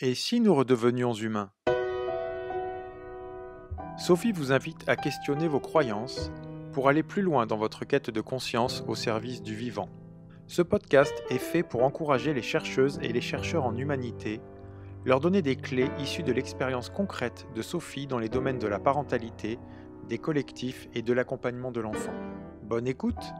Et si nous redevenions humains Sophie vous invite à questionner vos croyances pour aller plus loin dans votre quête de conscience au service du vivant. Ce podcast est fait pour encourager les chercheuses et les chercheurs en humanité, leur donner des clés issues de l'expérience concrète de Sophie dans les domaines de la parentalité, des collectifs et de l'accompagnement de l'enfant. Bonne écoute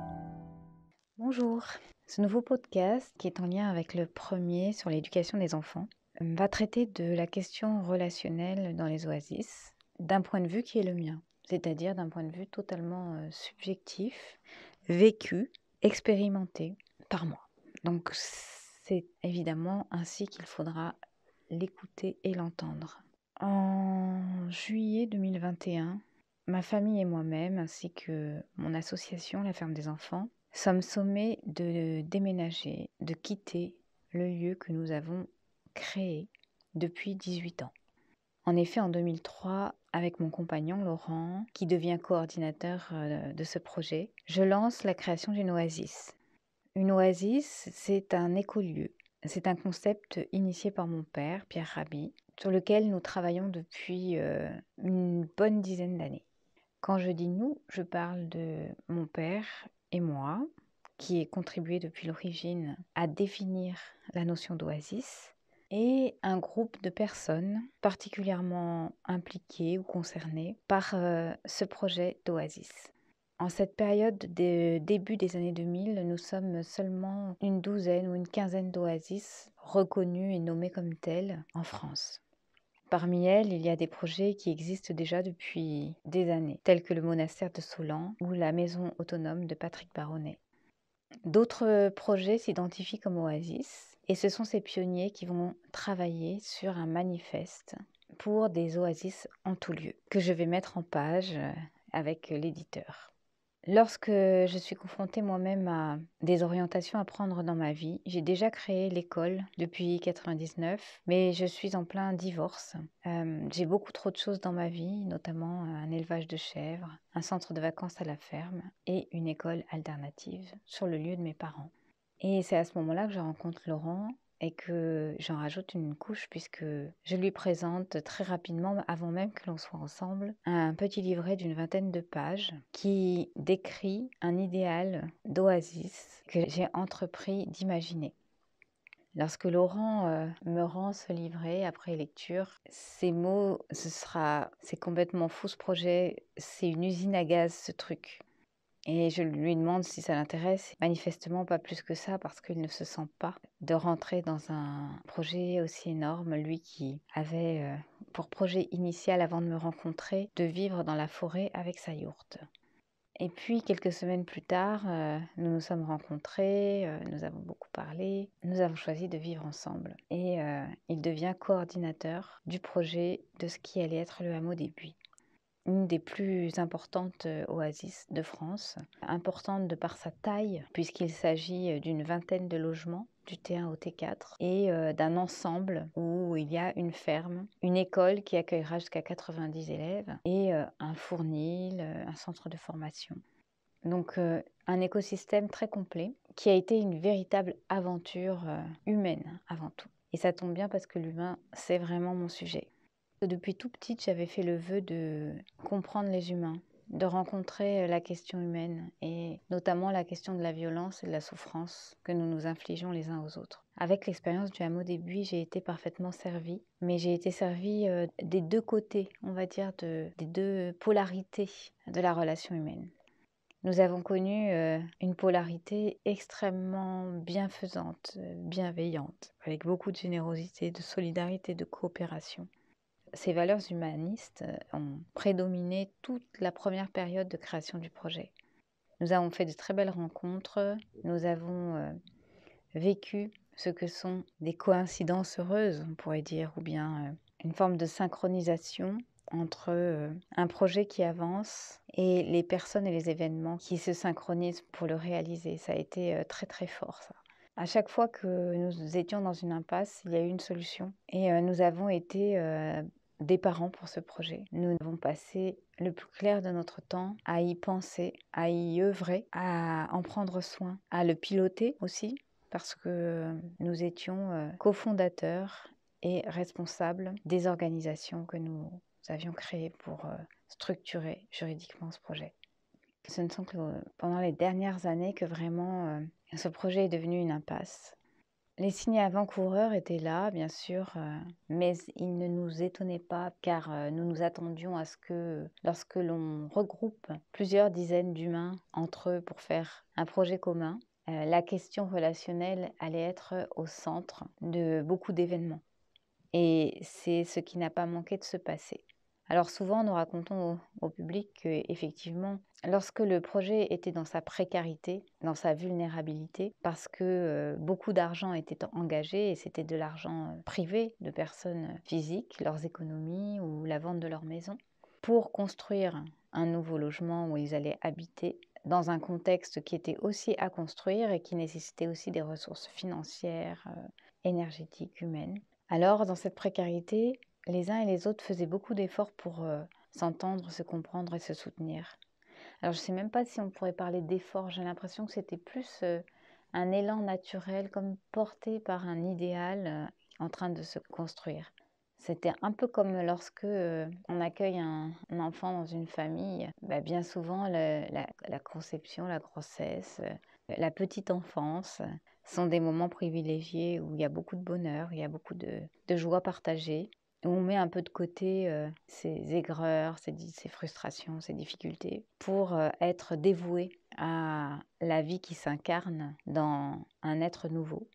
Bonjour Ce nouveau podcast, qui est en lien avec le premier sur l'éducation des enfants, va traiter de la question relationnelle dans les oasis d'un point de vue qui est le mien, c'est-à-dire d'un point de vue totalement euh, subjectif, vécu, expérimenté par moi. Donc c'est évidemment ainsi qu'il faudra l'écouter et l'entendre. En juillet 2021, ma famille et moi-même, ainsi que mon association La Ferme des Enfants, sommes sommés de déménager, de quitter le lieu que nous avons créée depuis 18 ans. En effet, en 2003, avec mon compagnon Laurent, qui devient coordinateur euh, de ce projet, je lance la création d'une oasis. Une oasis, c'est un écolieu. C'est un concept initié par mon père, Pierre Rabhi, sur lequel nous travaillons depuis euh, une bonne dizaine d'années. Quand je dis nous, je parle de mon père et moi, qui ai contribué depuis l'origine à définir la notion d'oasis, et un groupe de personnes particulièrement impliquées ou concernées par euh, ce projet d'Oasis. En cette période de début des années 2000, nous sommes seulement une douzaine ou une quinzaine d'oasis reconnues et nommées comme telles en France. Parmi elles, il y a des projets qui existent déjà depuis des années, tels que le monastère de Solan ou la maison autonome de Patrick Baronnet. D'autres projets s'identifient comme oasis, et ce sont ces pionniers qui vont travailler sur un manifeste pour des oasis en tout lieu, que je vais mettre en page euh, avec l'éditeur. Lorsque je suis confrontée moi-même à des orientations à prendre dans ma vie, j'ai déjà créé l'école depuis 99, mais je suis en plein divorce. Euh, j'ai beaucoup trop de choses dans ma vie, notamment euh, un élevage de chèvres, un centre de vacances à la ferme et une école alternative sur le lieu de mes parents. Et c'est à ce moment-là que je rencontre Laurent et que j'en rajoute une couche puisque je lui présente très rapidement, avant même que l'on soit ensemble, un petit livret d'une vingtaine de pages qui décrit un idéal d'oasis que j'ai entrepris d'imaginer. Lorsque Laurent euh, me rend ce livret après lecture, ces mots, ce sera, c'est complètement fou ce projet, c'est une usine à gaz ce truc. Et je lui demande si ça l'intéresse. Manifestement, pas plus que ça, parce qu'il ne se sent pas de rentrer dans un projet aussi énorme, lui qui avait euh, pour projet initial, avant de me rencontrer, de vivre dans la forêt avec sa yourte. Et puis, quelques semaines plus tard, euh, nous nous sommes rencontrés, euh, nous avons beaucoup parlé, nous avons choisi de vivre ensemble. Et il devient coordinateur du projet de ce qui allait être le hameau des Buis une des plus importantes euh, oasis de France, importante de par sa taille, puisqu'il s'agit euh, d'une vingtaine de logements du T1 au T4 et euh, d'un ensemble où il y a une ferme, une école qui accueillera jusqu'à 90 élèves et un fournil, un centre de formation. Donc un écosystème très complet qui a été une véritable aventure humaine avant tout. Et ça tombe bien parce que l'humain, c'est vraiment mon sujet. Depuis tout petite, j'avais fait le vœu de comprendre les humains, de rencontrer euh, la question humaine et notamment la question de la violence et de la souffrance que nous nous infligeons les uns aux autres. Avec l'expérience du hameau des buis, j'ai été parfaitement servie, mais j'ai été servie euh, des deux côtés, on va dire, des deux polarités de la relation humaine. Nous avons connu euh, une polarité extrêmement bienfaisante, bienveillante, avec beaucoup de générosité, de solidarité, de coopération. Ces valeurs humanistes euh, ont prédominé toute la première période de création du projet. Nous avons fait de très belles rencontres, nous avons euh, vécu ce que sont des coïncidences heureuses, on pourrait dire, ou bien euh, une forme de synchronisation entre un projet qui avance et les personnes et les événements qui se synchronisent pour le réaliser. Ça a été très très fort ça. À chaque fois que nous étions dans une impasse, il y a eu une solution. Et euh, nous avons été euh, des parents pour ce projet. Nous avons passé le plus clair de notre temps à y penser, à y œuvrer, à en prendre soin, à le piloter aussi, parce que nous étions euh, cofondateurs et responsables des organisations que nous avions créées pour structurer juridiquement ce projet. Ce ne sont que pendant les dernières années que vraiment ce projet est devenu une impasse. Les signes avant-coureurs étaient là, bien sûr, euh, mais ils ne nous étonnaient pas car euh, nous nous attendions à ce que lorsque l'on regroupe plusieurs dizaines d'humains entre eux pour faire un projet commun, euh, la question relationnelle allait être au centre de beaucoup d'événements. Et c'est ce qui n'a pas manqué de se passer. Alors souvent, nous racontons au, public qu'effectivement, lorsque le projet était dans sa précarité, dans sa vulnérabilité, parce que euh, beaucoup d'argent était engagé et c'était de l'argent euh, privé de personnes euh, physiques, leurs économies ou la vente de leur maison, pour construire un nouveau logement où ils allaient habiter dans un contexte qui était aussi à construire et qui nécessitait aussi des ressources financières, énergétiques, humaines. Alors, dans cette précarité, les uns et les autres faisaient beaucoup d'efforts pour euh, s'entendre, se comprendre et se soutenir. Alors je ne sais même pas si on pourrait parler d'efforts, j'ai l'impression que c'était plus euh, un élan naturel comme porté par un idéal euh, en train de se construire. C'était un peu comme lorsque on accueille un, enfant dans une famille, bah, bien souvent la, conception, la grossesse, la petite enfance, sont des moments privilégiés où il y a beaucoup de bonheur, il y a beaucoup de joie partagée on met un peu de côté ses euh, aigreurs, ses, frustrations, ses difficultés, pour euh, être dévoué à la vie qui s'incarne dans un être nouveau.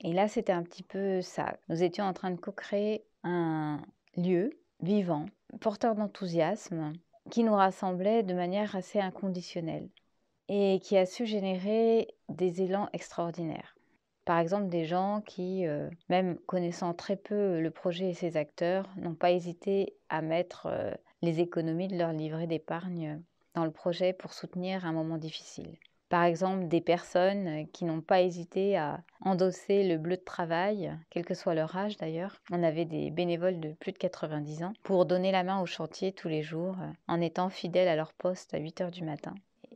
Et là, c'était un petit peu ça. Nous étions en train de co-créer un lieu vivant, porteur d'enthousiasme, qui nous rassemblait de manière assez inconditionnelle et qui a su générer des élans extraordinaires. Par exemple, des gens qui, euh, même connaissant très peu le projet et ses acteurs, n'ont pas hésité à mettre euh, les économies de leur livret d'épargne dans le projet pour soutenir un moment difficile. Par exemple, des personnes qui n'ont pas hésité à endosser le bleu de travail, quel que soit leur âge d'ailleurs. On avait des bénévoles de plus de 90 ans pour donner la main au chantier tous les jours euh, en étant fidèles à leur poste à 8 heures du matin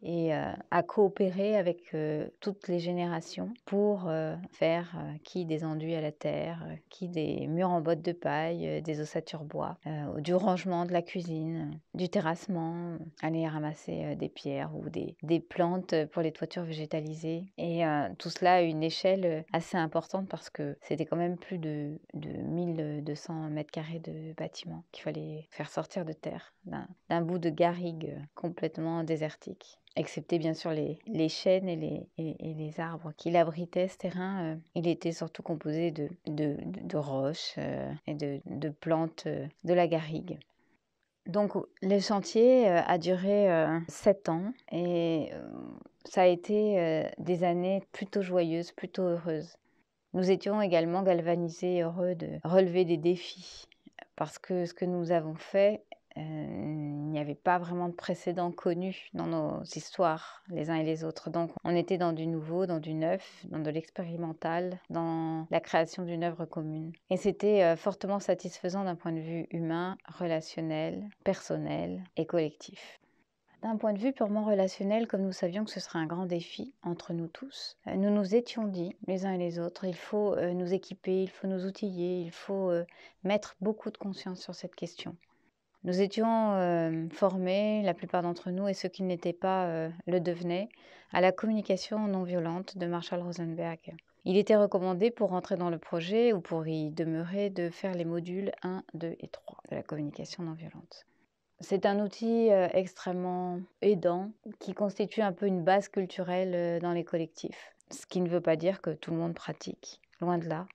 et à coopérer avec toutes les générations pour faire qui des enduits à la terre, qui des murs en bottes de paille, des ossatures bois, du rangement de la cuisine, du terrassement, aller ramasser des pierres ou des, plantes pour les toitures végétalisées. Et tout cela à une échelle assez importante parce que c'était quand même plus de, 1200 mètres carrés de bâtiment qu'il fallait faire sortir de terre d'un bout de garrigue complètement désertique excepté bien sûr les, les chênes et les, et, les arbres qui l'abritaient, ce terrain, euh, il était surtout composé de, roches euh, et de, plantes euh, de la garrigue. Donc le chantier a duré sept ans et ça a été des années plutôt joyeuses, plutôt heureuses. Nous étions également galvanisés et heureux de relever des défis parce que ce que nous avons fait euh, il n'y avait pas vraiment de précédent connu dans nos histoires, les uns et les autres. Donc on était dans du nouveau, dans du neuf, dans de l'expérimental, dans la création d'une œuvre commune. Et c'était euh, fortement satisfaisant d'un point de vue humain, relationnel, personnel et collectif. D'un point de vue purement relationnel, comme nous savions que ce serait un grand défi entre nous tous, euh, nous nous étions dit, les uns et les autres, il faut nous équiper, il faut nous outiller, il faut mettre beaucoup de conscience sur cette question. Nous étions formés, la plupart d'entre nous, et ceux qui n'étaient pas le devenaient, à la communication non violente de Marshall Rosenberg. Il était recommandé pour rentrer dans le projet ou pour y demeurer de faire les modules 1, 2 et 3 de la communication non violente. C'est un outil extrêmement aidant qui constitue un peu une base culturelle dans les collectifs, ce qui ne veut pas dire que tout le monde pratique, loin de là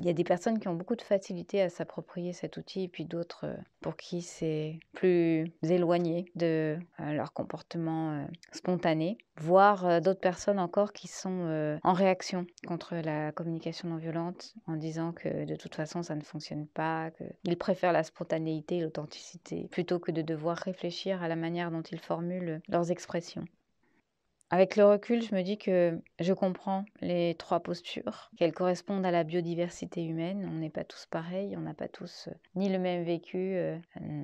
il y a des personnes qui ont beaucoup de facilité à s'approprier cet outil et puis d'autres euh, pour qui c'est plus éloigné de euh, leur comportement euh, spontané, voire d'autres personnes encore qui sont en réaction contre la communication non violente en disant que de toute façon ça ne fonctionne pas, qu'ils préfèrent la spontanéité, et l'authenticité, plutôt que de devoir réfléchir à la manière dont ils formulent leurs expressions. Avec le recul, je me dis que je comprends les trois postures, qu'elles correspondent à la biodiversité humaine. On n'est pas tous pareils, on n'a pas tous euh, ni le même vécu, euh,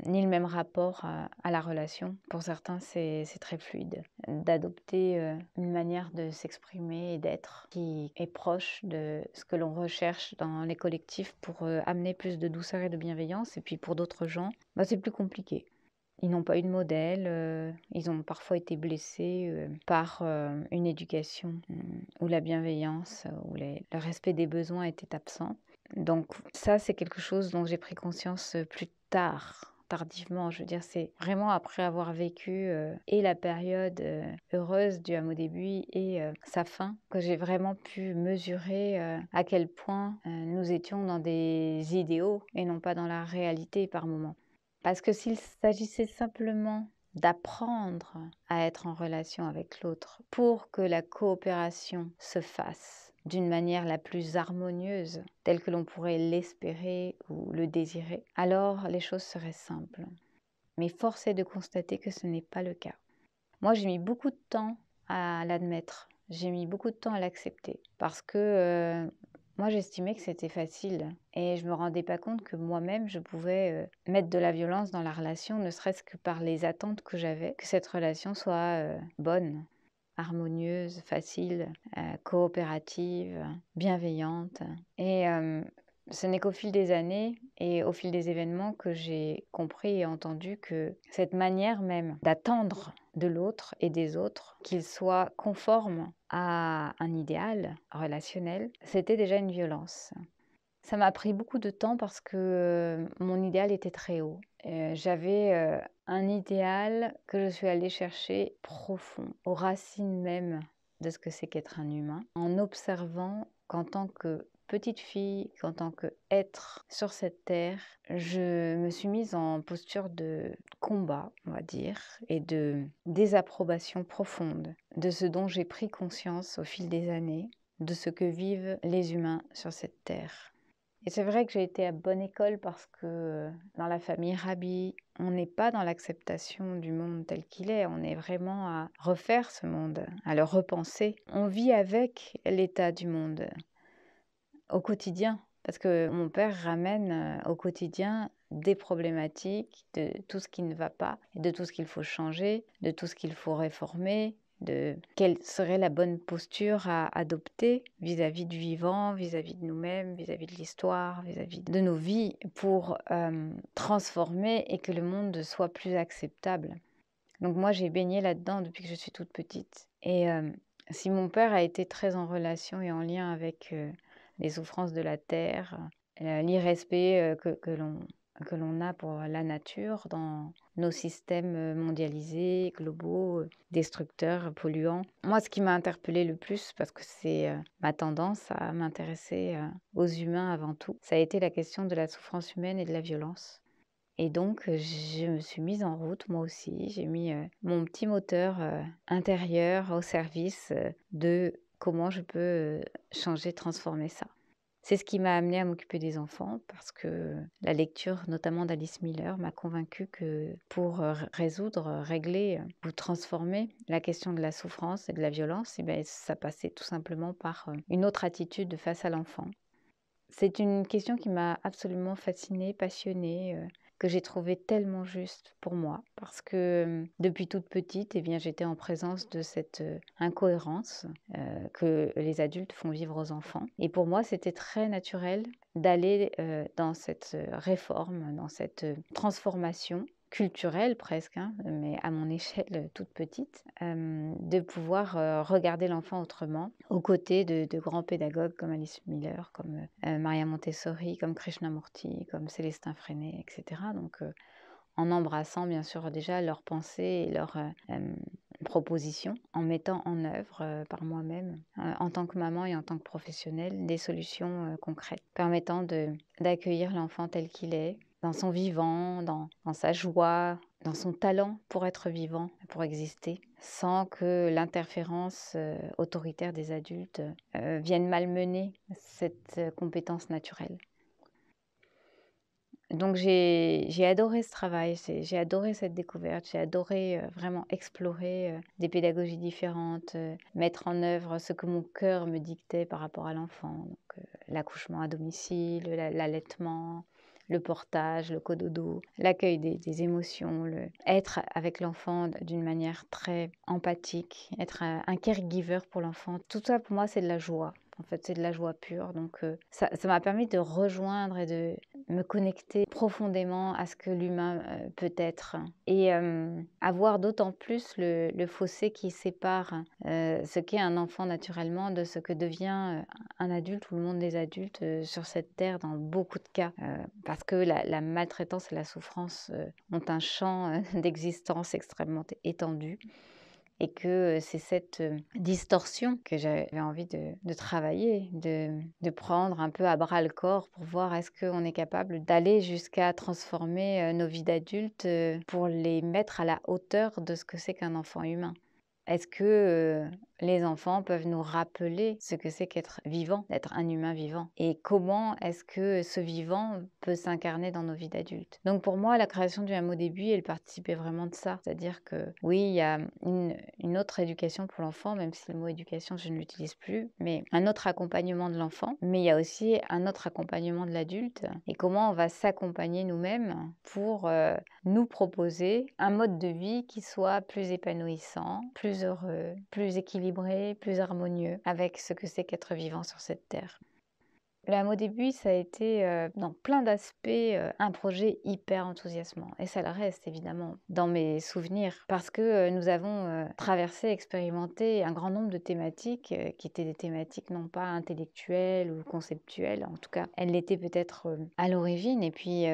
ni le même rapport à, la relation. Pour certains, c'est très fluide euh, d'adopter une manière de s'exprimer et d'être qui est proche de ce que l'on recherche dans les collectifs pour amener plus de douceur et de bienveillance. Et puis pour d'autres gens, bah, c'est plus compliqué ils n'ont pas eu de modèle, euh, ils ont parfois été blessés euh, par euh, une éducation mmh, où la bienveillance, où le respect des besoins était absent. Donc ça, c'est quelque chose dont j'ai pris conscience plus tard, tardivement. Je veux dire, c'est vraiment après avoir vécu et la période heureuse du hameau début et sa fin que j'ai vraiment pu mesurer à quel point nous étions dans des idéaux et non pas dans la réalité par moment. Parce que s'il s'agissait simplement d'apprendre à être en relation avec l'autre pour que la coopération se fasse d'une manière la plus harmonieuse, telle que l'on pourrait l'espérer ou le désirer, alors les choses seraient simples. Mais force est de constater que ce n'est pas le cas. Moi, j'ai mis beaucoup de temps à l'admettre. J'ai mis beaucoup de temps à l'accepter parce que euh, moi, j'estimais que c'était facile et je me rendais pas compte que moi-même, je pouvais euh, mettre de la violence dans la relation, ne serait-ce que par les attentes que j'avais, que cette relation soit euh, bonne, harmonieuse, facile, euh, coopérative, bienveillante. Et ce n'est qu'au fil des années et au fil des événements que j'ai compris et entendu que cette manière même d'attendre de l'autre et des autres, qu'ils soient conformes à un idéal relationnel, c'était déjà une violence. Ça m'a pris beaucoup de temps parce que euh, mon idéal était très haut. Euh, j'avais euh, un idéal que je suis allée chercher profond, aux racines même de ce que c'est qu'être un humain, en observant qu'en tant que petite fille qu'en tant qu'être sur cette terre, je me suis mise en posture de combat, on va dire, et de désapprobation profonde de ce dont j'ai pris conscience au fil des années, de ce que vivent les humains sur cette terre. Et c'est vrai que j'ai été à bonne école parce que dans la famille Rabi, on n'est pas dans l'acceptation du monde tel qu'il est, on est vraiment à refaire ce monde, à le repenser. On vit avec l'état du monde au quotidien. Parce que mon père ramène euh, au quotidien des problématiques, de tout ce qui ne va pas, de tout ce qu'il faut changer, de tout ce qu'il faut réformer, de quelle serait la bonne posture à adopter vis-à-vis du vivant, vis-à-vis de nous-mêmes, vis-à-vis de l'histoire, vis-à-vis de nos vies pour euh, transformer et que le monde soit plus acceptable. Donc moi j'ai baigné là-dedans depuis que je suis toute petite. Et euh, si mon père a été très en relation et en lien avec les souffrances de la terre, euh, l'irrespect euh, que, que l'on que l'on a pour la nature dans nos systèmes euh, mondialisés, globaux, destructeurs, polluants. Moi, ce qui m'a interpellée le plus, parce que c'est ma tendance à m'intéresser aux humains avant tout, ça a été la question de la souffrance humaine et de la violence. Et donc, je me suis mise en route, moi aussi. J'ai mis mon petit moteur intérieur au service de comment je peux euh, changer, transformer ça. C'est ce qui m'a amené à m'occuper des enfants parce que la lecture notamment d'Alice Miller m'a convaincue que pour euh, résoudre, euh, régler ou transformer la question de la souffrance et de la violence, eh ben, ça passait tout simplement par une autre attitude face à l'enfant. C'est une question qui m'a absolument fascinée, passionnée que j'ai trouvé tellement juste pour moi parce que mmh, depuis toute petite, et eh bien, j'étais en présence de cette euh, incohérence euh, que les adultes font vivre aux enfants. Et pour moi, c'était très naturel d'aller euh, dans cette réforme, dans cette transformation culturelle presque, hein, mais à mon échelle toute petite, de pouvoir regarder l'enfant autrement, aux côtés de, grands pédagogues comme Alice Miller, comme euh, Maria Montessori, comme Krishnamurti, comme Célestin Freinet, etc. Donc en embrassant bien sûr déjà leurs pensées et leurs propositions, en mettant en œuvre par moi-même, en tant que maman et en tant que professionnelle, des solutions concrètes permettant d'accueillir l'enfant tel qu'il est, dans son vivant, dans, sa joie, dans son talent pour être vivant, pour exister, sans que l'interférence euh, autoritaire des adultes euh, vienne malmener cette euh, compétence naturelle. Donc j'ai adoré ce travail, j'ai adoré cette découverte, j'ai adoré vraiment explorer des pédagogies différentes, mettre en œuvre ce que mon cœur me dictait par rapport à l'enfant, l'accouchement à domicile, l'allaitement, le portage, le cododo, l'accueil des, émotions, le être avec l'enfant d'une manière très empathique, être un, euh, un caregiver pour l'enfant. Tout ça, pour moi, c'est de la joie. En fait, c'est de la joie pure. Donc, euh, ça m'a permis de rejoindre et de me connecter profondément à ce que l'humain euh, peut être. Et euh, avoir d'autant plus le, fossé qui sépare ce qu'est un enfant naturellement de ce que devient un adulte ou le monde des adultes sur cette terre dans beaucoup de cas. parce que la, maltraitance et la souffrance ont un champ d'existence extrêmement étendu et que c'est cette distorsion que j'avais envie de, travailler, de, de, prendre un peu à bras le corps pour voir est-ce qu'on est capable d'aller jusqu'à transformer nos vies d'adultes pour les mettre à la hauteur de ce que c'est qu'un enfant humain. Est-ce que les enfants peuvent nous rappeler ce que c'est qu'être vivant, d'être un humain vivant, et comment est-ce que ce vivant peut s'incarner dans nos vies d'adultes. Donc pour moi, la création du hameau début, elle participait vraiment de ça. C'est-à-dire que oui, il y a une, autre éducation pour l'enfant, même si le mot éducation, je ne l'utilise plus, mais un autre accompagnement de l'enfant, mais il y a aussi un autre accompagnement de l'adulte, et comment on va s'accompagner nous-mêmes pour euh, nous proposer un mode de vie qui soit plus épanouissant, plus heureux, plus équilibré plus harmonieux avec ce que c'est qu'être vivant sur cette terre. Là au début, ça a été euh, dans plein d'aspects euh, un projet hyper enthousiasmant. Et ça le reste évidemment dans mes souvenirs parce que euh, nous avons traversé, expérimenté un grand nombre de thématiques qui étaient des thématiques non pas intellectuelles ou conceptuelles. En tout cas, elles l'étaient peut-être à l'origine. Et puis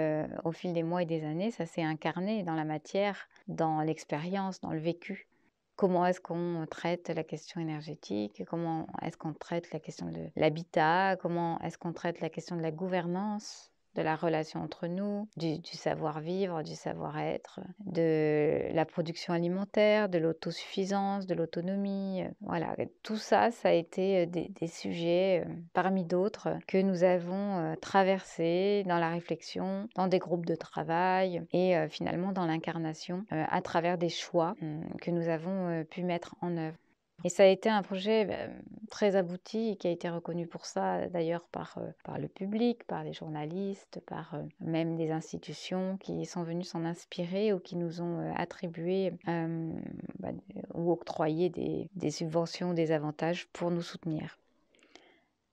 au fil des mois et des années, ça s'est incarné dans la matière, dans l'expérience, dans le vécu comment est-ce qu'on traite la question énergétique, comment est-ce qu'on traite la question de l'habitat, comment est-ce qu'on traite la question de la gouvernance de la relation entre nous, du, savoir-vivre, du savoir-être, de la production alimentaire, de l'autosuffisance, de l'autonomie. Euh, voilà, tout ça, ça a été euh, des, des sujets euh, parmi d'autres que nous avons traversés dans la réflexion, dans des groupes de travail et finalement dans l'incarnation à travers des choix que nous avons pu mettre en œuvre. Et ça a été un projet ben, très abouti et qui a été reconnu pour ça euh, d'ailleurs euh, par, le public, par les journalistes, par euh, même des institutions qui sont venues s'en inspirer ou qui nous ont attribué ben, ou octroyé des subventions, des avantages pour nous soutenir.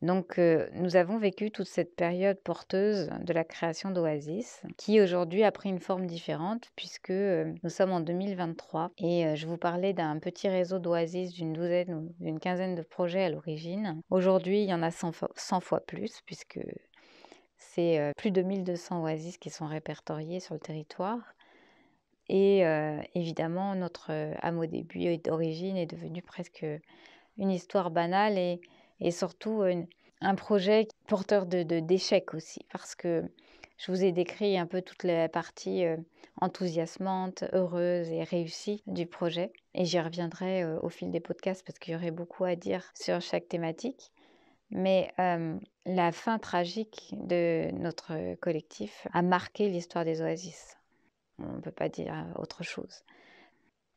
Donc, nous avons vécu toute cette période porteuse de la création d'Oasis, qui aujourd'hui a pris une forme différente, puisque nous sommes en 2023. Et je vous parlais d'un petit réseau d'Oasis d'une douzaine ou d'une quinzaine de projets à l'origine. Aujourd'hui, il y en a 100 fois, plus, puisque c'est plus de 1200 Oasis qui sont répertoriés sur le territoire. Et évidemment, notre hameau début d'origine est devenu presque une histoire banale et et surtout un projet porteur de, d'échecs aussi, parce que je vous ai décrit un peu toute la partie enthousiasmante, heureuse et réussie du projet. Et j'y reviendrai au fil des podcasts parce qu'il y aurait beaucoup à dire sur chaque thématique. Mais la fin tragique de notre collectif a marqué l'histoire des oasis. On ne peut pas dire autre chose.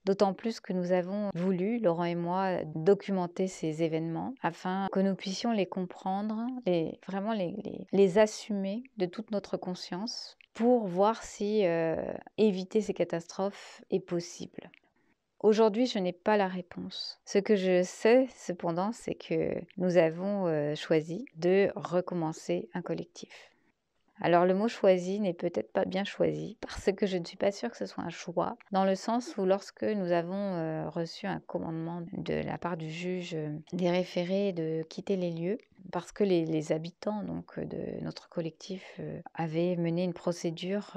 D'autant plus que nous avons voulu, Laurent et moi, documenter ces événements afin que nous puissions les comprendre, et vraiment les, assumer de toute notre conscience pour voir si euh, éviter ces catastrophes est possible. Aujourd'hui, je n'ai pas la réponse. Ce que je sais cependant, c'est que nous avons euh, choisi de recommencer un collectif. Alors le mot choisi n'est peut-être pas bien choisi parce que je ne suis pas sûre que ce soit un choix, dans le sens où lorsque nous avons euh, reçu un commandement de la part du juge euh, des référés de quitter les lieux, parce que les, habitants donc, euh, de notre collectif avaient mené une procédure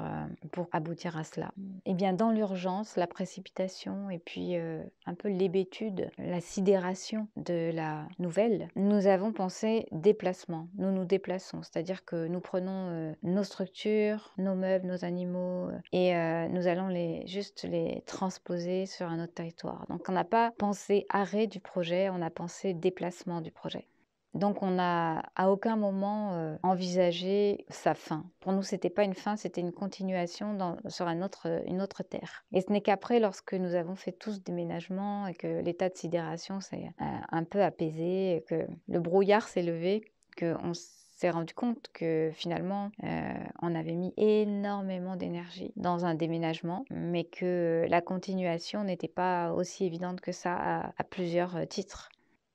pour aboutir à cela. Et eh bien dans l'urgence, la précipitation et puis un peu l'hébétude, la sidération de la nouvelle, nous avons pensé déplacement. Nous nous déplaçons, c'est-à-dire que nous prenons nos structures, nos meubles, nos animaux, euh, et euh, nous allons les, juste les transposer sur un autre territoire. Donc on n'a pas pensé arrêt du projet, on a pensé déplacement du projet. Donc on n'a à aucun moment euh, envisagé sa fin. Pour nous, ce c'était pas une fin, c'était une continuation sur un autre, une autre terre. Et ce n'est qu'après, lorsque nous avons fait tous ce déménagement et que l'état de sidération s'est un peu apaisé, que le brouillard s'est levé, qu'on s'est rendu compte que finalement, euh, on avait mis énormément d'énergie dans un déménagement, mais que la continuation n'était pas aussi évidente que ça à, plusieurs euh, titres.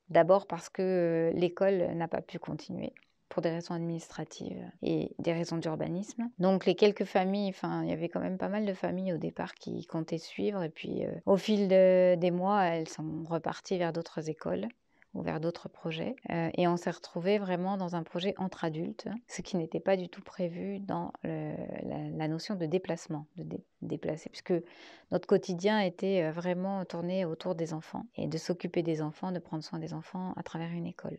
D'abord parce que l'école n'a pas pu continuer pour des raisons administratives et des raisons d'urbanisme. Donc les quelques familles, enfin il y avait quand même pas mal de familles au départ qui comptaient suivre et puis euh, au fil des mois elles sont reparties vers d'autres écoles ou vers d'autres projets. Euh, et on s'est retrouvé vraiment dans un projet entre adultes, ce qui n'était pas du tout prévu dans la, notion de déplacement, de déplacer, puisque notre quotidien était euh, vraiment tourné autour des enfants et de s'occuper des enfants, de prendre soin des enfants à travers une école.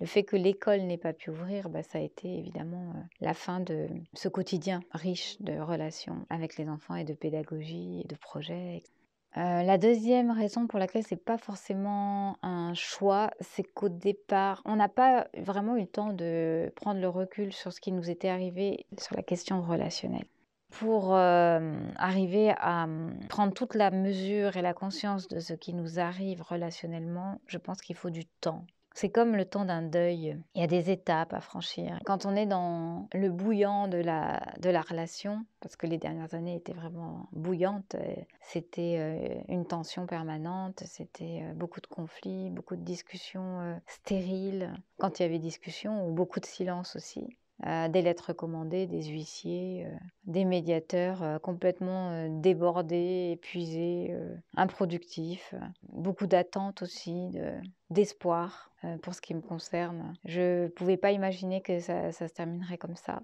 Le fait que l'école n'ait pas pu ouvrir, bah, ça a été évidemment euh, la fin de ce quotidien riche de relations avec les enfants et de pédagogie et de projets. Euh, la deuxième raison pour laquelle ce n'est pas forcément un choix, c'est qu'au départ, on n'a pas vraiment eu le temps de prendre le recul sur ce qui nous était arrivé sur la question relationnelle. Pour euh, arriver à mmh, prendre toute la mesure et la conscience de ce qui nous arrive relationnellement, je pense qu'il faut du temps. C'est comme le temps d'un deuil. Il y a des étapes à franchir. Quand on est dans le bouillant de la, relation, parce que les dernières années étaient vraiment bouillantes, euh, c'était euh, une tension permanente, c'était euh, beaucoup de conflits, beaucoup de discussions stériles, quand il y avait discussion, ou beaucoup de silence aussi. des lettres recommandées, des huissiers, des médiateurs complètement débordés, épuisés, improductifs, beaucoup d'attentes aussi, d'espoir. Euh, pour ce qui me concerne. Je ne pouvais pas imaginer que ça, se terminerait comme ça.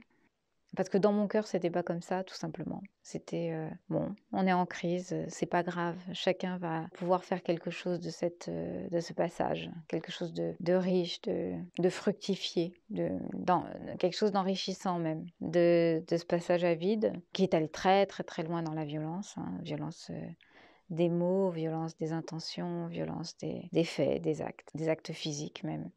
Parce que dans mon cœur, c'était pas comme ça, tout simplement. C'était euh, bon, on est en crise, c'est pas grave. Chacun va pouvoir faire quelque chose de, cette, euh, de ce passage, quelque chose de, riche, de, de, fructifié, quelque chose d'enrichissant même, de, ce passage à vide, qui est allé très très très loin dans la violence, hein. violence des mots, violence des intentions, violence des, faits, des actes, des actes physiques même.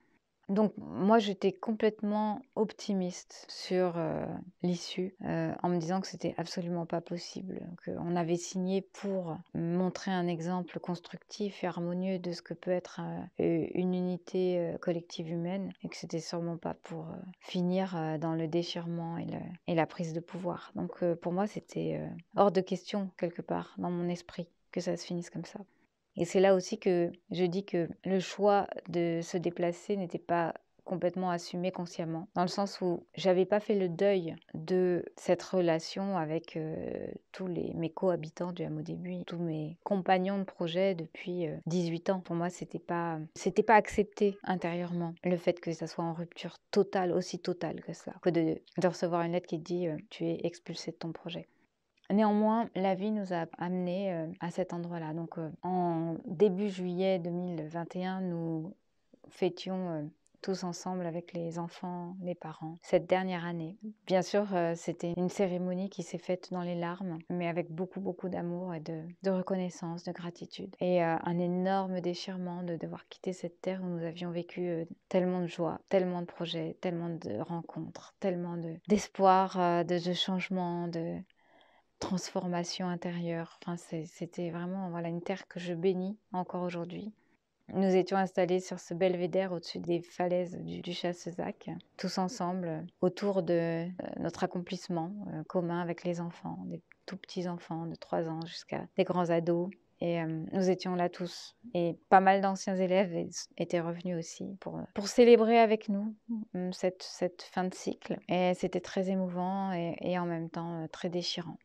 Donc moi j'étais complètement optimiste sur euh, l'issue euh, en me disant que c'était absolument pas possible, qu'on avait signé pour montrer un exemple constructif et harmonieux de ce que peut être euh, une unité collective humaine et que c'était sûrement pas pour finir dans le déchirement et, la prise de pouvoir. Donc pour moi c'était hors de question quelque part dans mon esprit que ça se finisse comme ça. Et c'est là aussi que je dis que le choix de se déplacer n'était pas complètement assumé consciemment, dans le sens où j'avais pas fait le deuil de cette relation avec euh, tous mes cohabitants du hameau Début, tous mes compagnons de projet depuis 18 euh, ans. Pour moi, c'était pas pas accepté intérieurement le fait que ça soit en rupture totale, aussi totale que ça, que de, recevoir une lettre qui dit euh, tu es expulsé de ton projet. Néanmoins, la vie nous a amenés euh, à cet endroit-là. Donc, euh, en début juillet 2021, nous fêtions euh, tous ensemble avec les enfants, les parents, cette dernière année. Bien sûr, c'était une cérémonie qui s'est faite dans les larmes, mais avec beaucoup, beaucoup d'amour et de, reconnaissance, de gratitude. Et un énorme déchirement de devoir quitter cette terre où nous avions vécu tellement de joie, tellement de projets, tellement de rencontres, tellement d'espoir, de, de, de changement, de, transformation intérieure. Enfin, c'était vraiment voilà, une terre que je bénis encore aujourd'hui. Nous étions installés sur ce belvédère au-dessus des falaises du, Chassezac, tous ensemble, autour de euh, notre accomplissement euh, commun avec les enfants, des tout petits enfants de 3 ans jusqu'à des grands ados. Et euh, nous étions là tous. Et pas mal d'anciens élèves étaient revenus aussi pour, pour célébrer avec nous cette, cette fin de cycle. Et c'était très émouvant et, et en même temps très déchirant.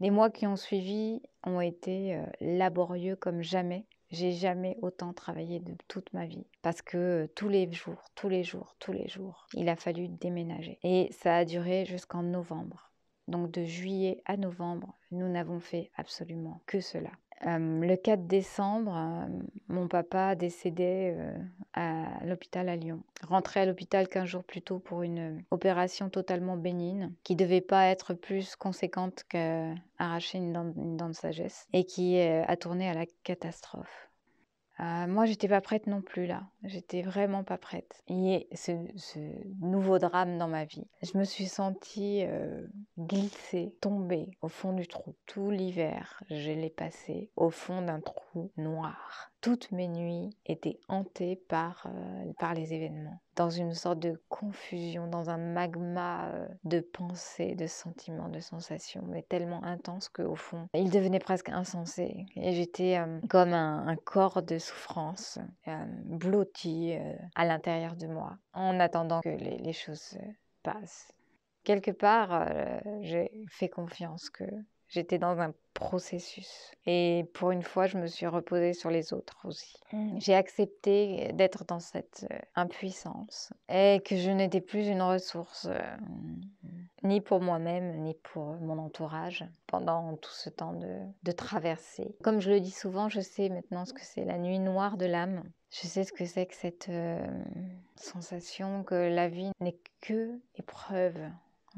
Les mois qui ont suivi ont été euh, laborieux comme jamais. J'ai jamais autant travaillé de toute ma vie parce que euh, tous les jours, tous les jours, tous les jours, il a fallu déménager. Et ça a duré jusqu'en novembre. Donc de juillet à novembre, nous n'avons fait absolument que cela le 4 décembre, mon papa décédait à l'hôpital à Lyon. Rentré à l'hôpital 15 jours plus tôt pour une opération totalement bénigne qui devait pas être plus conséquente qu'arracher une dent, de sagesse et qui a tourné à la catastrophe. Ah, moi, j'étais pas prête non plus là. J'étais vraiment pas prête. il y a ce, nouveau drame dans ma vie, je me suis sentie euh, glissée, tombée au fond du trou. Tout l'hiver, je l'ai passé au fond d'un trou noir toutes mes nuits étaient hantées par, euh, par les événements, dans une sorte de confusion, dans un magma euh, de pensées, de sentiments, de sensations, mais tellement intense qu'au fond, il devenait presque insensé. Et j'étais euh, comme un, corps de souffrance, blotti à l'intérieur de moi, en attendant que les, les choses passent. Quelque part, j'ai fait confiance que J'étais dans un processus. Et pour une fois, je me suis reposée sur les autres aussi. Mm. J'ai accepté d'être dans cette euh, impuissance et que je n'étais plus une ressource euh, mm. ni pour moi-même ni pour mon entourage pendant tout ce temps de, traversée. Comme je le dis souvent, je sais maintenant ce que c'est la nuit noire de l'âme. Je sais ce que c'est que cette euh, sensation que la vie n'est que épreuve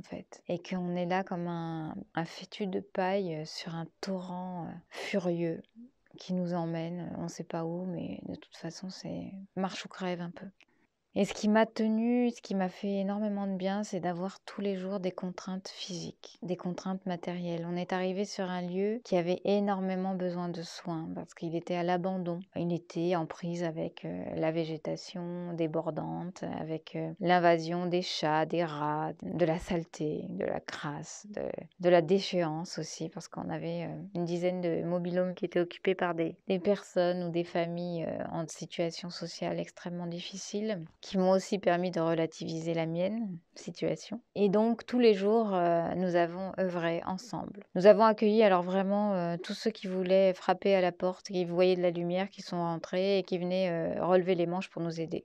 fait. Et qu'on est là comme un, un fétu de paille euh, sur un torrent euh, furieux qui nous emmène, euh, on ne sait pas où, mais de toute façon, c'est marche ou crève un peu. Et ce qui m'a tenu, ce qui m'a fait énormément de bien, c'est d'avoir tous les jours des contraintes physiques, des contraintes matérielles. On est arrivé sur un lieu qui avait énormément besoin de soins parce qu'il était à l'abandon. Il était en prise avec euh, la végétation débordante, avec euh, l'invasion des chats, des rats, de la saleté, de la crasse, de, la déchéance aussi parce qu'on avait euh, une dizaine de mobilhommes qui étaient occupés par des personnes ou des familles en situation sociale extrêmement difficile qui m'ont aussi permis de relativiser la mienne situation. Et donc tous les jours, euh, nous avons œuvré ensemble. Nous avons accueilli alors vraiment euh, tous ceux qui voulaient frapper à la porte, qui voyaient de la lumière, qui sont rentrés et qui venaient euh, relever les manches pour nous aider.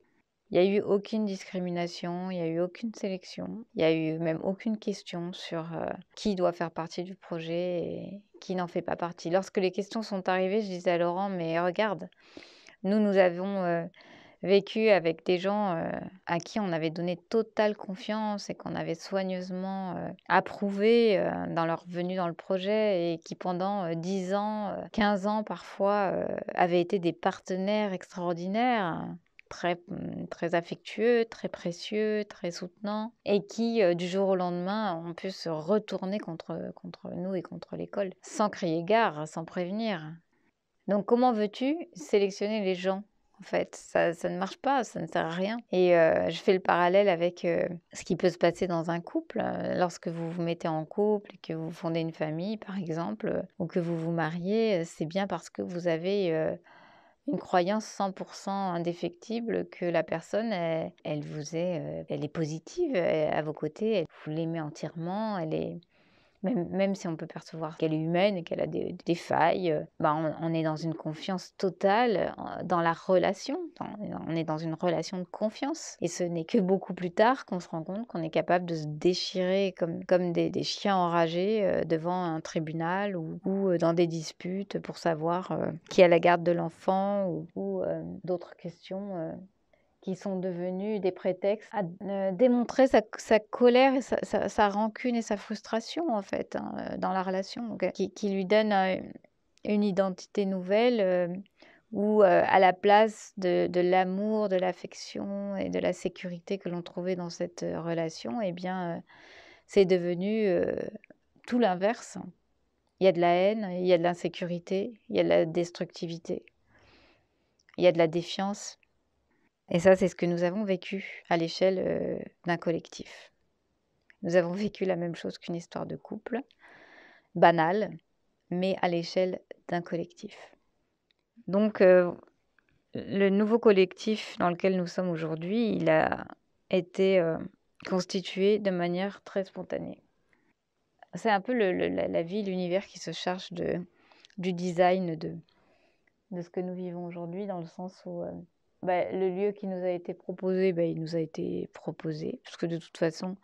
Il n'y a eu aucune discrimination, il n'y a eu aucune sélection, il n'y a eu même aucune question sur qui doit faire partie du projet et qui n'en fait pas partie. Lorsque les questions sont arrivées, je disais à Laurent, mais regarde, nous, nous avons vécu avec des gens à qui on avait donné totale confiance et qu'on avait soigneusement approuvé dans leur venue dans le projet et qui pendant 10 ans, 15 ans parfois avaient été des partenaires extraordinaires. Très, mmh, très affectueux, très précieux, très soutenants, et qui, du jour au lendemain, ont pu se retourner contre, contre nous et contre l'école, sans crier gare, sans prévenir. Donc comment veux-tu sélectionner les gens en fait. Ça, ne marche pas, ça ne sert à rien. Et euh, je fais le parallèle avec euh, ce qui peut se passer dans un couple. Euh, lorsque vous vous mettez en couple et que vous fondez une famille, par exemple, ou que vous vous mariez, c'est bien parce que vous avez... une croyance 100% indéfectible que la personne, elle, vous est, elle est positive à vos côtés, elle vous l'aimez entièrement, elle est, même, même si on peut percevoir qu'elle est humaine, et qu'elle a des, failles, euh, bah, on, est dans une confiance totale dans la relation, on est dans une relation de confiance. Et ce n'est que beaucoup plus tard qu'on se rend compte qu'on est capable de se déchirer comme, comme des, chiens enragés euh, devant un tribunal ou, euh, dans des disputes pour savoir qui a la garde de l'enfant ou, d'autres questions qui sont devenus des prétextes à euh, démontrer sa, colère sa, rancune et sa frustration en fait hein, euh, dans la relation, donc, euh, qui, lui donne une identité nouvelle où à la place de, de l'amour, de l'affection et de la sécurité que l'on trouvait dans cette relation, eh bien c'est devenu tout l'inverse. Il y a de la haine, il y a de l'insécurité, il y a de la destructivité, il y a de la défiance. Et ça, c'est ce que nous avons vécu à l'échelle euh, d'un collectif. Nous avons vécu la même chose qu'une histoire de couple, banale, mais à l'échelle d'un collectif. Donc, euh, le nouveau collectif dans lequel nous sommes aujourd'hui, il a été euh, constitué de manière très spontanée. C'est un peu la, la, vie, l'univers qui se charge de, du design de, de ce que nous vivons aujourd'hui, dans le sens où bah, le lieu qui nous a été proposé, bah, il nous a été proposé, parce que de toute façon,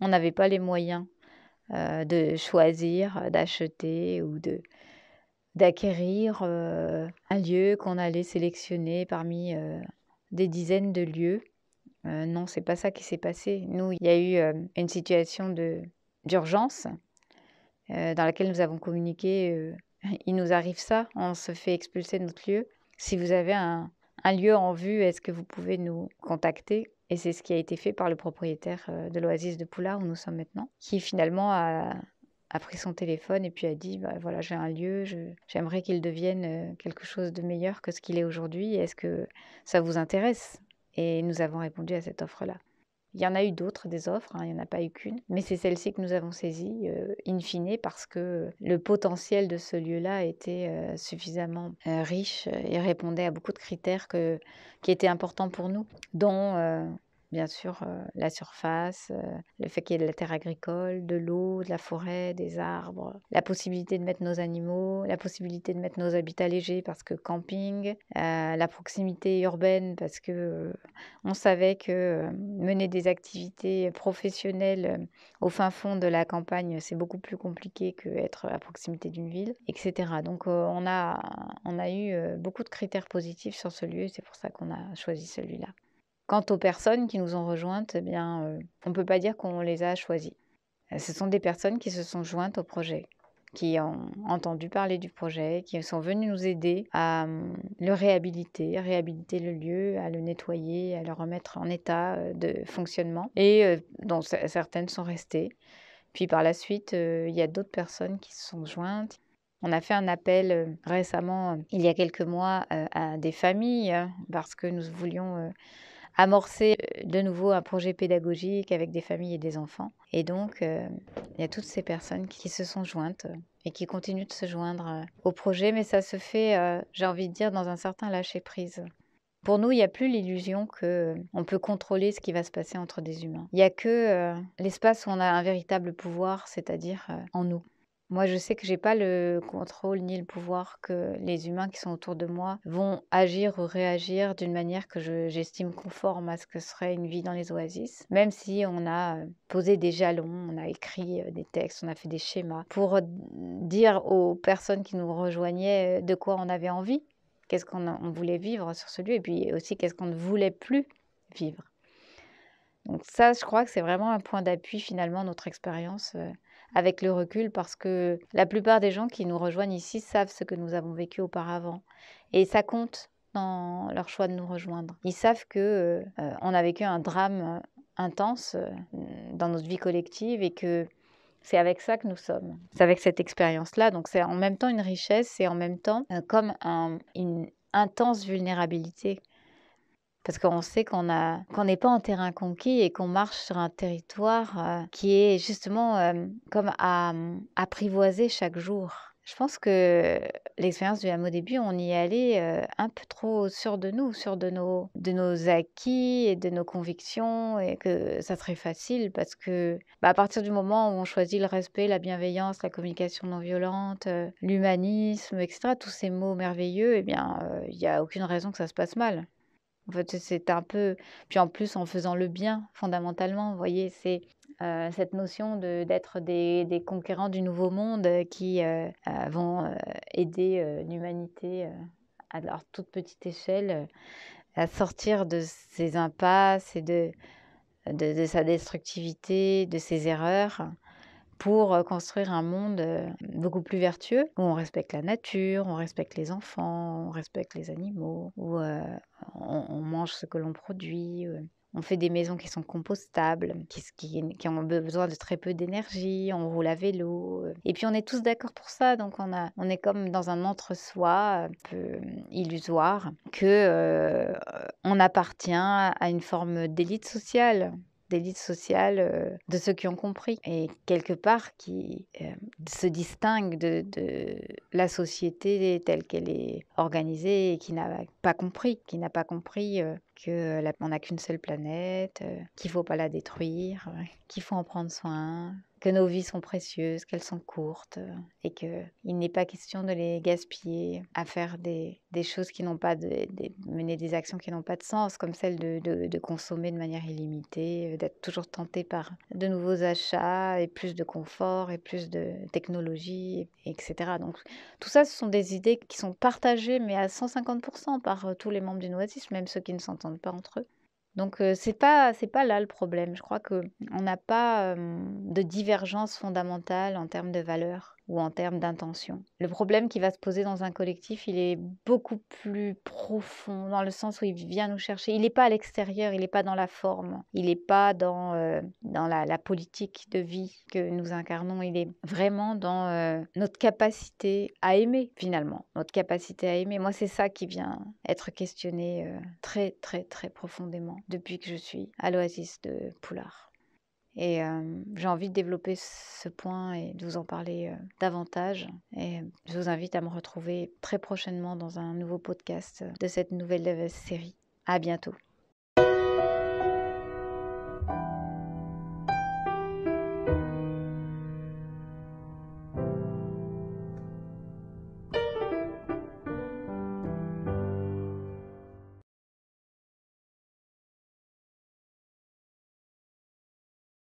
on n'avait pas les moyens euh, de choisir, euh, d'acheter ou de d'acquérir euh, un lieu qu'on allait sélectionner parmi des dizaines de lieux. non, c'est pas ça qui s'est passé. Nous, il y a eu une situation de d'urgence dans laquelle nous avons communiqué. il nous arrive ça, on se fait expulser de notre lieu. Si vous avez un, un lieu en vue, est-ce que vous pouvez nous contacter Et c'est ce qui a été fait par le propriétaire euh, de l'Oasis de Poula où nous sommes maintenant, qui finalement a, pris son téléphone et puis a dit bah, voilà j'ai un lieu j'aimerais qu'il devienne euh, quelque chose de meilleur que ce qu'il est aujourd'hui est-ce que ça vous intéresse et nous avons répondu à cette offre là il y en a eu d'autres des offres, hein, il n'y en a pas eu qu'une, mais c'est celle-ci que nous avons saisie euh, in fine parce que le potentiel de ce lieu-là était euh, suffisamment euh, riche et répondait à beaucoup de critères que, qui étaient importants pour nous, dont bien sûr la surface, le fait qu'il y ait de la terre agricole, de l'eau, de la forêt, des arbres, la possibilité de mettre nos animaux, la possibilité de mettre nos habitats légers parce que camping, la proximité urbaine parce que on savait que mener des activités professionnelles au fin fond de la campagne, c'est beaucoup plus compliqué qu'être à proximité d'une ville, etc. Donc on, a, on a eu beaucoup de critères positifs sur ce lieu c'est pour ça qu'on a choisi celui-là. Quant aux personnes qui nous ont rejointes, eh bien, euh, on ne peut pas dire qu'on les a choisies. Euh, ce sont des personnes qui se sont jointes au projet, qui ont entendu parler du projet, qui sont venues nous aider à euh, le réhabiliter, réhabiliter le lieu, à le nettoyer, à le remettre en état de fonctionnement, et dont certaines sont restées. Puis par la suite, il y a d'autres personnes qui se sont jointes. On a fait un appel récemment, il y a quelques mois, à des familles, hein, parce que nous voulions amorcer euh, de nouveau un projet pédagogique avec des familles et des enfants. Et donc, euh, il y a toutes ces personnes qui se sont jointes euh, et qui continuent de se joindre au projet, mais ça se fait, j'ai envie de dire, dans un certain lâcher-prise. Pour nous, il n'y a plus l'illusion que peut contrôler ce qui va se passer entre des humains. Il n'y a que l'espace où on a un véritable pouvoir, c'est-à-dire en nous. Moi, je sais que j'ai pas le contrôle ni le pouvoir que les humains qui sont autour de moi vont agir ou réagir d'une manière que j'estime conforme à ce que serait une vie dans les oasis, même si on a euh, posé des jalons, on a écrit euh, des textes, on a fait des schémas pour euh, dire aux personnes qui nous rejoignaient de quoi on avait envie, qu'est-ce qu'on voulait vivre sur ce lieu et puis aussi qu'est-ce qu'on ne voulait plus vivre. Donc ça, je crois que c'est vraiment un point d'appui finalement notre expérience avec le recul parce que la plupart des gens qui nous rejoignent ici savent ce que nous avons vécu auparavant. Et ça compte dans leur choix de nous rejoindre. Ils savent que euh, on a vécu un drame euh, intense euh, dans notre vie collective et que c'est avec ça que nous sommes. C'est avec cette expérience-là. Donc c'est en même temps une richesse et en même temps comme une intense vulnérabilité parce qu'on sait qu'on n'est pas en terrain conquis et qu'on marche sur un territoire euh, qui est justement euh, comme à apprivoiser chaque jour. Je pense que l'expérience du hameau début, on y allait euh, un peu trop sûr de nous, sûr de nos, acquis et de nos convictions, et que ça serait facile parce que bah, à partir du moment où on choisit le respect, la bienveillance, la communication non violente, l'humanisme, etc., tous ces mots merveilleux, eh bien, il n'y a aucune raison que ça se passe mal c'est un peu. Puis en plus, en faisant le bien, fondamentalement, vous voyez, c'est euh, cette notion d'être des, des, conquérants du nouveau monde euh, qui euh, vont aider l'humanité à leur toute petite échelle à sortir de ses impasses et de, de sa destructivité, de ses erreurs pour construire un monde beaucoup plus vertueux où on respecte la nature, on respecte les enfants, on respecte les animaux, où on, mange ce que l'on produit. On fait des maisons qui sont compostables, qui, ont besoin de très peu d'énergie, on roule à vélo. Et puis on est tous d'accord pour ça, donc on, est comme dans un entre-soi un peu mmh, illusoire que on appartient à une forme d'élite sociale d'élite sociale euh, de ceux qui ont compris et quelque part qui euh, se distingue de, la société telle qu'elle est organisée et qui n'a pas compris, qui n'a pas compris euh, que n'a qu'une seule planète, qu'il ne faut pas la détruire, qu'il faut en prendre soin, que nos vies sont précieuses, qu'elles sont courtes et qu'il n'est pas question de les gaspiller à faire des, choses qui n'ont pas, de, mener des actions qui n'ont pas de sens, comme celle de, consommer de manière illimitée, euh, d'être toujours tenté par de nouveaux achats et plus de confort et plus de technologie, etc. Donc tout ça, ce sont des idées qui sont partagées, mais à 150% par euh, tous les membres du oasis, même ceux qui ne s'entendent pas entre eux. Donc ce c'est pas c'est pas là le problème. Je crois que on n'a pas de divergence fondamentale en termes de valeurs ou en termes d'intention. Le problème qui va se poser dans un collectif, il est beaucoup plus profond, dans le sens où il vient nous chercher. Il n'est pas à l'extérieur, il n'est pas dans la forme, il n'est pas dans, euh, dans la, politique de vie que nous incarnons, il est vraiment dans euh, notre capacité à aimer, finalement, notre capacité à aimer. Moi, c'est ça qui vient être questionné euh, très, très, très profondément depuis que je suis à l'oasis de Poulard. Et j'ai envie de développer ce point et de vous en parler davantage. Et je vous invite à me retrouver très prochainement dans un nouveau podcast de cette nouvelle série. À bientôt.